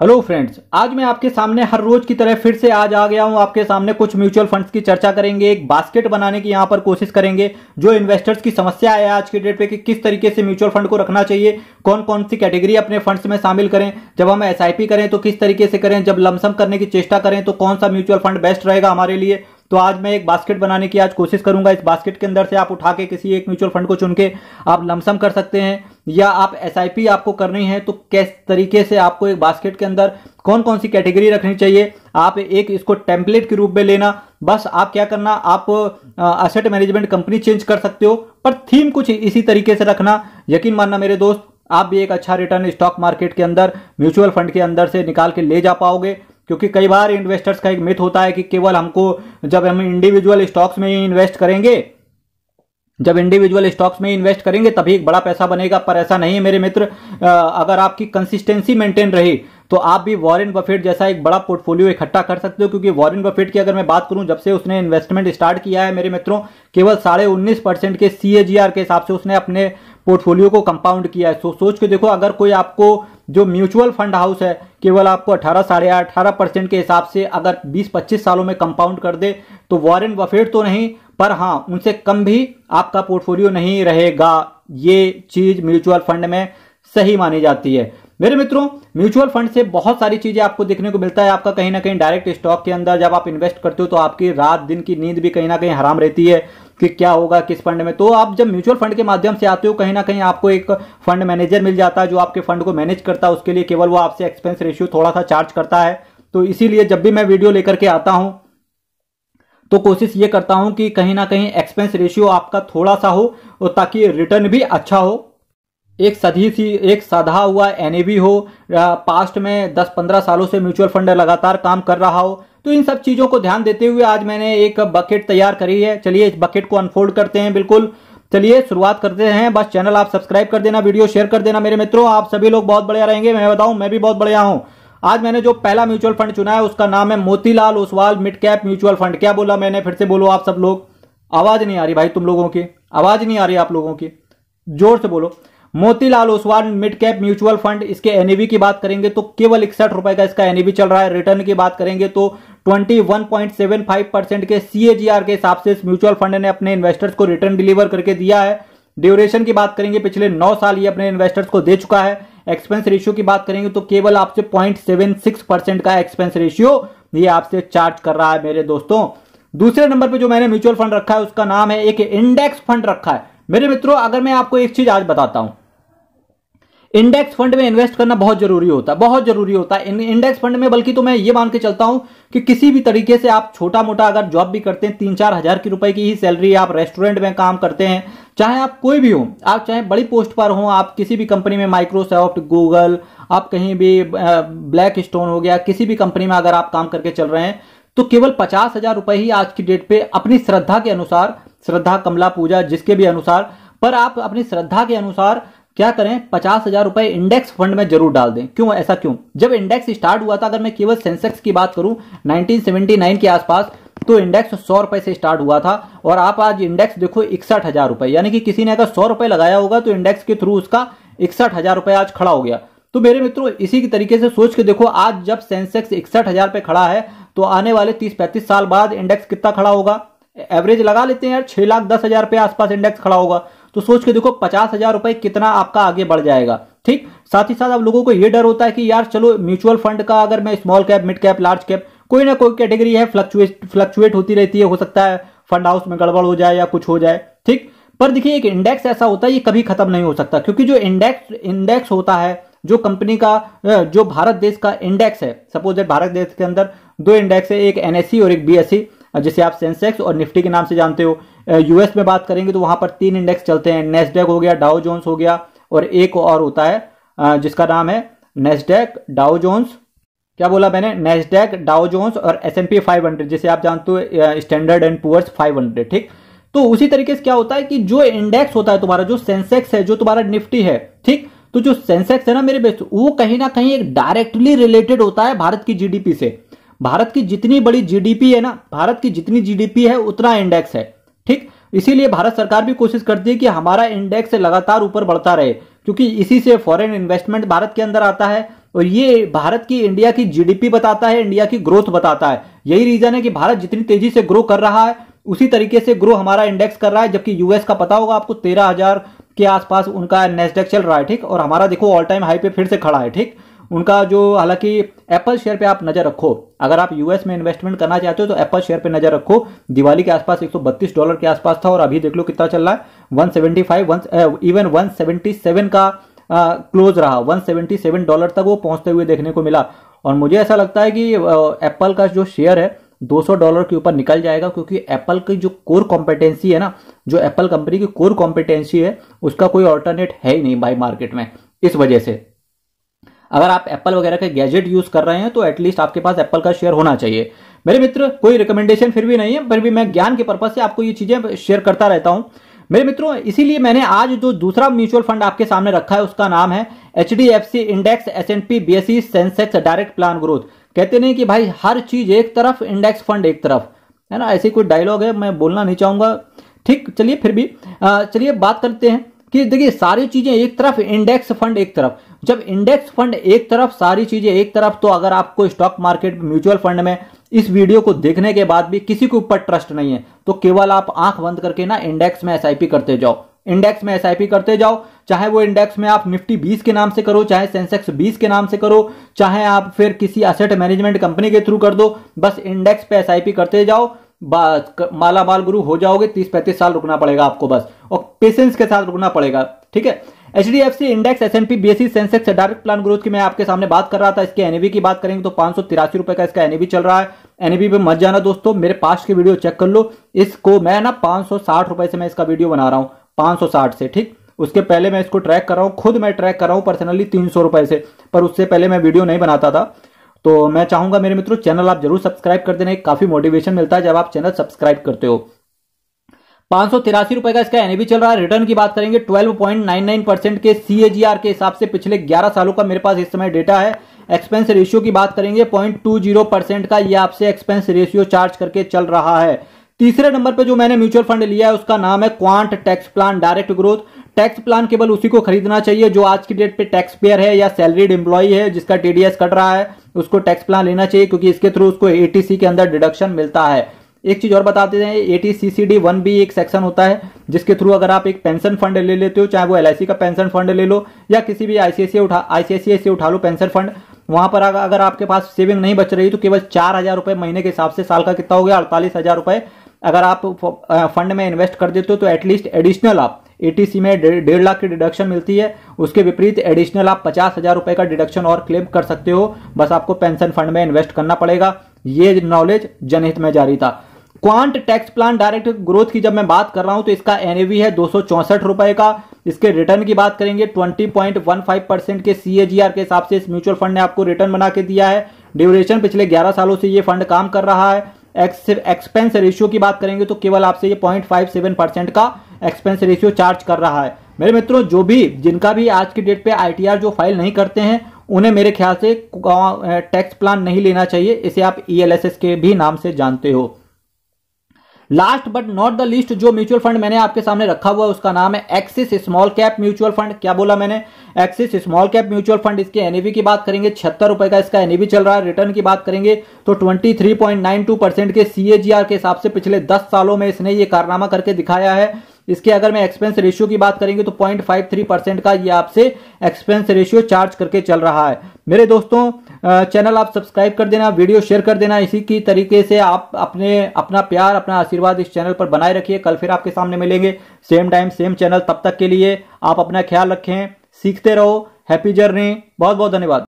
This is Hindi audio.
हेलो फ्रेंड्स आज मैं आपके सामने हर रोज की तरह फिर से आज आ गया हूं आपके सामने कुछ म्यूचुअल फंड्स की चर्चा करेंगे एक बास्केट बनाने की यहां पर कोशिश करेंगे जो इन्वेस्टर्स की समस्या है आज के डेट पे कि किस तरीके से म्यूचुअल फंड को रखना चाहिए कौन कौन सी कैटेगरी अपने फंड्स में शामिल करें जब हम एस करें तो किस तरीके से करें जब लमसम करने की चेष्टा करें तो कौन सा म्यूचुअल फंड बेस्ट रहेगा हमारे लिए तो आज मैं एक बास्केट बनाने की आज कोशिश करूंगा इस बास्केट के अंदर से आप उठा के किसी एक म्यूचुअल फंड को चुन के आप लमसम कर सकते हैं या आप एस आपको करनी है तो किस तरीके से आपको एक बास्केट के अंदर कौन कौन सी कैटेगरी रखनी चाहिए आप एक इसको टेम्पलेट के रूप में लेना बस आप क्या करना आप असेट मैनेजमेंट कंपनी चेंज कर सकते हो पर थीम कुछ इसी तरीके से रखना यकीन मानना मेरे दोस्त आप भी एक अच्छा रिटर्न स्टॉक मार्केट के अंदर म्यूचुअल फंड के अंदर से निकाल के ले जा पाओगे क्योंकि कई बार इन्वेस्टर्स का एक मिथ होता है कि केवल हमको जब हम इंडिविजुअल स्टॉक्स में इन्वेस्ट करेंगे जब इंडिविजुअल स्टॉक्स में इन्वेस्ट करेंगे तभी एक बड़ा पैसा बनेगा पर ऐसा नहीं है मेरे मित्र अगर आपकी कंसिस्टेंसी मेंटेन रही तो आप भी वॉरेन बफेट जैसा एक बड़ा पोर्टफोलियो इकट्ठा कर सकते हो क्योंकि वॉरेन बफेट की अगर मैं बात करूं जब से उसने इन्वेस्टमेंट स्टार्ट किया है मेरे मित्रों केवल साढ़े उन्नीस परसेंट के सी के हिसाब से उसने अपने पोर्टफोलियो को कंपाउंड किया है सो तो सोच के देखो अगर कोई आपको जो म्यूचुअल फंड हाउस है केवल आपको अठारह साढ़े अठारह परसेंट के हिसाब से अगर बीस पच्चीस सालों में कंपाउंड कर दे तो वॉरेन बफेट तो नहीं पर हाँ उनसे कम भी आपका पोर्टफोलियो नहीं रहेगा ये चीज म्यूचुअल फंड में सही मानी जाती है मेरे मित्रों म्यूचुअल फंड से बहुत सारी चीजें आपको देखने को मिलता है आपका कहीं ना कहीं डायरेक्ट स्टॉक के अंदर जब आप इन्वेस्ट करते हो तो आपकी रात दिन की नींद भी कहीं ना कहीं हराम रहती है कि क्या होगा किस फंड में तो आप जब म्यूचुअल फंड के माध्यम से आते हो कहीं ना कहीं आपको एक फंड मैनेजर मिल जाता है जो आपके फंड को मैनेज करता है उसके लिए केवल वो आपसे एक्सपेंस रेशियो थोड़ा सा चार्ज करता है तो इसीलिए जब भी मैं वीडियो लेकर के आता हूं तो कोशिश ये करता हूं कि कहीं ना कहीं एक्सपेंस रेशियो आपका थोड़ा सा हो और ताकि रिटर्न भी अच्छा हो एक सधी सी एक साधा हुआ एन हो पास्ट में 10-15 सालों से म्यूचुअल फंड लगातार काम कर रहा हो तो इन सब चीज़ों को ध्यान देते हुए आज मैंने एक बकेट तैयार करी है चलिए इस बकेट को अनफोल्ड करते हैं बिल्कुल चलिए शुरुआत करते हैं बस चैनल आप सब्सक्राइब कर देना वीडियो शेयर कर देना मेरे मित्रों आप सभी लोग बहुत बढ़िया रहेंगे मैं बताऊं मैं भी बहुत बढ़िया हूं आज मैंने जो पहला म्यूचुअल फंड चुना है उसका नाम है Motilal Oswal mid cap mutual fund क्या बोला मैंने फिर से बोलो आप सब लोग आवाज नहीं आ रही भाई तुम लोगों की आवाज नहीं आ रही आप लोगों की जोर से बोलो Motilal Oswal mid cap mutual fund इसके एनईवी e की बात करेंगे तो केवल इकसठ रुपए का इसका एनईवी e चल रहा है रिटर्न की बात करेंगे तो 21.75 परसेंट के सीएजीआर के हिसाब से इस म्यूचुअल फंड ने अपने इन्वेस्टर्स को रिटर्न डिलीवर करके दिया है ड्यूरेशन की बात करेंगे पिछले नौ साल ये अपने इन्वेस्टर्स को दे चुका है एक्सपेंस रेशियो की बात करेंगे तो केवल आपसे पॉइंट परसेंट का एक्सपेंस रेशियो ये आपसे चार्ज कर रहा है मेरे दोस्तों दूसरे नंबर पे जो मैंने म्यूचुअल फंड रखा है उसका नाम है एक इंडेक्स फंड रखा है मेरे मित्रों अगर मैं आपको एक चीज आज बताता हूं इंडेक्स फंड में इन्वेस्ट करना बहुत जरूरी होता है बहुत जरूरी होता है इंडेक्स फंड में बल्कि तो मैं ये मान के चलता हूं कि किसी भी तरीके से आप छोटा मोटा अगर जॉब भी करते हैं तीन चार हजार की रुपए की ही सैलरी आप रेस्टोरेंट में काम करते हैं चाहे आप कोई भी हो आप चाहे बड़ी पोस्ट पर हो आप किसी भी कंपनी में माइक्रोसॉफ्ट गूगल आप कहीं भी ब्लैक स्टोन हो गया किसी भी कंपनी में अगर आप काम करके चल रहे हैं तो केवल पचास हजार रुपए ही आज की डेट पे अपनी श्रद्धा के अनुसार श्रद्धा कमला पूजा जिसके भी अनुसार पर आप अपनी श्रद्धा के अनुसार क्या करें पचास हजार रुपए इंडेक्स फंड में जरूर डाल दें क्यों ऐसा क्यों जब इंडेक्स स्टार्ट हुआ था अगर मैं केवल सेंसेक्स की बात करूं 1979 के आसपास तो इंडेक्स सौ रुपए से स्टार्ट हुआ था और आप आज इंडेक्स देखो इकसठ हजार रुपए यानी कि किसी ने अगर सौ रुपए लगाया होगा तो इंडेक्स के थ्रू उसका इकसठ हजार रुपए आज खड़ा हो गया तो मेरे मित्रों इसी के तरीके से सोच के देखो आज जब सेंसेक्स इकसठ हजार पे खड़ा है तो आने वाले तीस पैंतीस साल बाद इंडेक्स कितना खड़ा होगा एवरेज लगा लेते हैं यार छह लाख दस हजार रुपए आसपास इंडेक्स खड़ा होगा तो सोच के देखो पचास हजार रुपए कितना आपका आगे बढ़ जाएगा ठीक साथ ही साथ आप लोगों को ये डर होता है कि यार चलो म्यूचुअल फंड का अगर मैं small cap mid cap large cap कोई ना कोई कैटेगरी है फ्लक्चुएट फ्लक्चुएट होती रहती है हो सकता है फंड हाउस में गड़बड़ हो जाए या कुछ हो जाए ठीक पर देखिए एक इंडेक्स ऐसा होता है ये कभी खत्म नहीं हो सकता क्योंकि जो इंडेक्स इंडेक्स होता है जो कंपनी का जो भारत देश का इंडेक्स है सपोज दैट भारत देश के अंदर दो इंडेक्स है एक एनएससी e और एक बीएससी e, जिसे आप सेंसेक्स और निफ्टी के नाम से जानते हो यूएस में बात करेंगे तो वहां पर तीन इंडेक्स चलते हैं नेस्डेक हो गया डाउ जोन्स हो गया और एक और होता है जिसका नाम है नेस्डेक डाउ जोन्स क्या बोला मैंने नेस्डेक डाउ जोन्स और S and P five hundred जिसे आप जानते हो Standard and Poor's five hundred ठीक तो उसी तरीके से क्या होता है कि जो इंडेक्स होता है तुम्हारा जो सेंसेक्स है जो तुम्हारा निफ्टी है ठीक तो जो सेंसेक्स है ना मेरे बेस्ट वो कहीं ना कहीं एक डायरेक्टली रिलेटेड होता है भारत की जीडीपी से भारत की जितनी बड़ी जीडीपी है ना भारत की जितनी जीडीपी है उतना इंडेक्स है ठीक इसीलिए भारत सरकार भी कोशिश करती है कि हमारा इंडेक्स लगातार ऊपर बढ़ता रहे क्योंकि इसी से फॉरेन इन्वेस्टमेंट भारत के अंदर आता है और ये भारत की इंडिया की जीडीपी बताता है इंडिया की ग्रोथ बताता है यही रीजन है कि भारत जितनी तेजी से ग्रो कर रहा है उसी तरीके से ग्रो हमारा इंडेक्स कर रहा है जबकि यूएस का पता होगा आपको तेरह हजार के आसपास उनका नेस्डेक चल रहा है ठीक और हमारा देखो ऑल टाइम हाई पे फिर से खड़ा है ठीक उनका जो हालांकि एप्पल शेयर पे आप नजर रखो अगर आप यूएस में इन्वेस्टमेंट करना चाहते हो तो एप्पल शेयर पे नजर रखो दिवाली के आसपास 132 डॉलर के आसपास था और अभी देख लो कितना चल रहा है 175 वन इवन 177 का क्लोज रहा 177 डॉलर तक वो पहुंचते हुए देखने को मिला और मुझे ऐसा लगता है कि एप्पल का जो शेयर है 200 डॉलर के ऊपर निकल जाएगा क्योंकि एप्पल की जो कोर कॉम्पिटेंसी है ना जो एप्पल कंपनी की कोर कॉम्पिटेंसी है उसका कोई ऑल्टरनेट है ही नहीं भाई मार्केट में इस वजह से अगर आप एप्पल वगैरह के गैजेट यूज कर रहे हैं तो एटलीस्ट आपके पास एप्पल का शेयर होना चाहिए मेरे मित्र कोई रिकमेंडेशन फिर भी नहीं है फिर भी मैं ज्ञान के पर्पज से आपको ये चीजें शेयर करता रहता हूं मेरे मित्रों इसीलिए मैंने आज जो दूसरा म्यूचुअल फंड आपके सामने रखा है उसका नाम है H D F C index S and P B S C Sensex direct plan growth कहते नहीं कि भाई हर चीज एक तरफ इंडेक्स फंड एक तरफ है ना ऐसे कोई डायलॉग है मैं बोलना नहीं चाहूंगा ठीक चलिए फिर भी चलिए बात करते हैं कि देखिए सारी चीजें एक तरफ इंडेक्स फंड एक तरफ जब इंडेक्स फंड एक तरफ सारी चीजें एक तरफ तो अगर आपको स्टॉक मार्केट म्यूचुअल फंड में इस वीडियो को देखने के बाद भी किसी के ऊपर ट्रस्ट नहीं है तो केवल आप आंख बंद करके ना इंडेक्स में एसआईपी करते जाओ इंडेक्स में एसआईपी करते जाओ चाहे वो इंडेक्स में आप निफ्टी 20 के नाम से करो चाहे सेंसेक्स 20 के नाम से करो चाहे आप फिर किसी असेट मैनेजमेंट कंपनी के थ्रू कर दो बस इंडेक्स पे एस करते जाओ माला माल गुरु हो जाओगे तीस पैंतीस साल रुकना पड़ेगा आपको बस और पेशेंस के साथ रुकना पड़ेगा ठीक है H D F C index S and P B S C Sensex direct plan growth की मैं आपके सामने बात कर रहा था इसके एनएवी e की बात करेंगे तो पांच सौ तिरासी रुपए का इसका एनएवी e चल रहा है एनएवी e पे मत जाना दोस्तों मेरे पास की वीडियो चेक कर लो इसको मैं ना पांच सौ साठ रुपए से मैं इसका वीडियो बना रहा हूँ पांच सौ साठ से ठीक उसके पहले मैं इसको ट्रैक कर रहा हूँ खुद मैं ट्रैक कर रहा हूँ पर्सनली तीन सौ रुपए से पर उससे पहले मैं वीडियो नहीं बनाता था तो मैं चाहूंगा मेरे मित्रों चैनल आप जरूर सब्सक्राइब कर देना काफी मोटिवेशन मिलता है जब आप चैनल सब्सक्राइब करते हो पांच सौ तिरासी रुपए का इसका एन चल रहा है रिटर्न की बात करेंगे 12.99 परसेंट के सी के हिसाब से पिछले 11 सालों का मेरे पास इस समय डेटा है एक्सपेंस रेशियो की बात करेंगे 0.20 परसेंट का ये आपसे एक्सपेंस रेशियो चार्ज करके चल रहा है तीसरे नंबर पे जो मैंने म्यूचुअल फंड लिया है उसका नाम है Quant tax plan direct growth tax plan केवल उसी को खरीदना चाहिए जो आज की डेट पे टैक्स पेयर है या सैलरीड एम्प्लॉय है जिसका टीडीएस कट रहा है उसको टैक्स प्लान लेना चाहिए क्योंकि इसके थ्रू उसको एटीसी के अंदर डिडक्शन मिलता है एक चीज़ और बताते हैं eighty C C D one भी एक सेक्शन होता है जिसके थ्रू अगर आप एक पेंशन फंड ले लेते हो चाहे वो एल का पेंशन फंड ले लो या किसी भी आई उठा आईसीआईसीआई से उठा लो पेंशन फंड वहां पर अगर आपके पास सेविंग नहीं बच रही तो केवल चार हज़ार रुपये महीने के हिसाब से साल का कितना हो गया अड़तालीस हज़ार रुपये अगर आप फंड में इन्वेस्ट कर देते हो तो एटलीस्ट एडिशनल आप एटीसी में डेढ़ लाख की डिडक्शन मिलती है उसके विपरीत एडिशनल आप पचास हज़ार रुपये का डिडक्शन और क्लेम कर सकते हो बस आपको पेंशन फंड में इन्वेस्ट करना पड़ेगा ये नॉलेज जनहित में जारी था Quant tax plan direct growth की जब मैं बात कर रहा हूं तो इसका एनएवी है दो रुपए का इसके रिटर्न की बात करेंगे 20.15 परसेंट के सीएजीआर के हिसाब से इस म्यूचुअल फंड ने आपको रिटर्न बना के दिया है ड्यूरेशन पिछले 11 सालों से ये फंड काम कर रहा है एक्सपेंस रेशियो की बात करेंगे तो केवल आपसे ये पॉइंट परसेंट का एक्सपेंस रेशियो चार्ज कर रहा है मेरे मित्रों जो भी जिनका भी आज की डेट पे आई जो फाइल नहीं करते हैं उन्हें मेरे ख्याल से टैक्स प्लान नहीं लेना चाहिए इसे आप ई e के भी नाम से जानते हो last but not the least जो म्यूचुअल फंड मैंने आपके सामने रखा हुआ है उसका नाम है Axis small cap mutual fund क्या बोला मैंने Axis small cap mutual fund इसके एनईवी e की बात करेंगे छिहत्तर रुपए का इसका एनईवी e चल रहा है रिटर्न की बात करेंगे तो 23.92 परसेंट के सीएजीआर के हिसाब से पिछले 10 सालों में इसने ये कारनामा करके दिखाया है इसके अगर मैं एक्सपेंस रेशियो की बात करेंगे तो पॉइंट फाइव थ्री परसेंट का ये आपसे एक्सपेंस रेशियो चार्ज करके चल रहा है मेरे दोस्तों चैनल आप सब्सक्राइब कर देना वीडियो शेयर कर देना इसी की तरीके से आप अपने अपना प्यार अपना आशीर्वाद इस चैनल पर बनाए रखिए कल फिर आपके सामने मिलेंगे सेम टाइम सेम चैनल तब तक के लिए आप अपना ख्याल रखें सीखते रहो हैप्पी जर्नी बहुत बहुत धन्यवाद